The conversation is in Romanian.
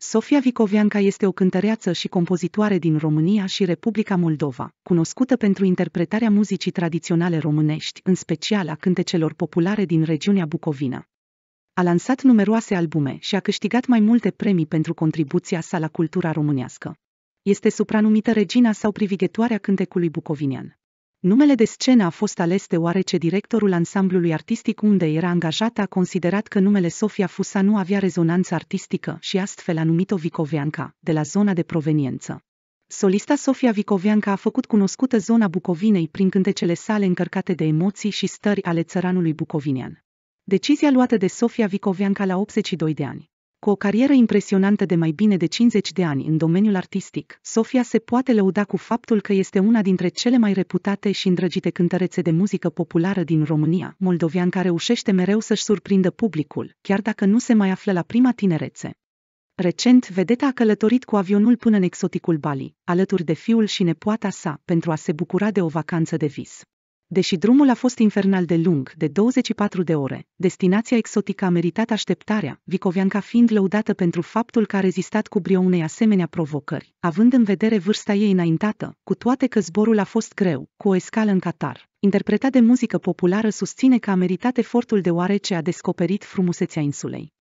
Sofia Vicovianca este o cântăreață și compozitoare din România și Republica Moldova, cunoscută pentru interpretarea muzicii tradiționale românești, în special a cântecelor populare din regiunea Bucovina. A lansat numeroase albume și a câștigat mai multe premii pentru contribuția sa la cultura românească. Este supranumită regina sau privighetoarea cântecului bucovinian. Numele de scenă a fost ales deoarece directorul ansamblului artistic unde era angajat a considerat că numele Sofia Fusa nu avea rezonanță artistică și astfel a numit-o Vicoveanca, de la zona de proveniență. Solista Sofia Vicoveanca a făcut cunoscută zona Bucovinei prin cântecele sale încărcate de emoții și stări ale țăranului bucovinean. Decizia luată de Sofia Vicoveanca la 82 de ani cu o carieră impresionantă de mai bine de 50 de ani în domeniul artistic, Sofia se poate lăuda cu faptul că este una dintre cele mai reputate și îndrăgite cântărețe de muzică populară din România, moldovean care reușește mereu să-și surprindă publicul, chiar dacă nu se mai află la prima tinerețe. Recent, vedeta a călătorit cu avionul până în exoticul Bali, alături de fiul și nepoata sa, pentru a se bucura de o vacanță de vis. Deși drumul a fost infernal de lung, de 24 de ore, destinația exotică a meritat așteptarea, Vicovianca fiind lăudată pentru faptul că a rezistat cu brio unei asemenea provocări, având în vedere vârsta ei înaintată, cu toate că zborul a fost greu, cu o escală în Qatar. Interpretat de muzică populară susține că a meritat efortul deoarece a descoperit frumusețea insulei.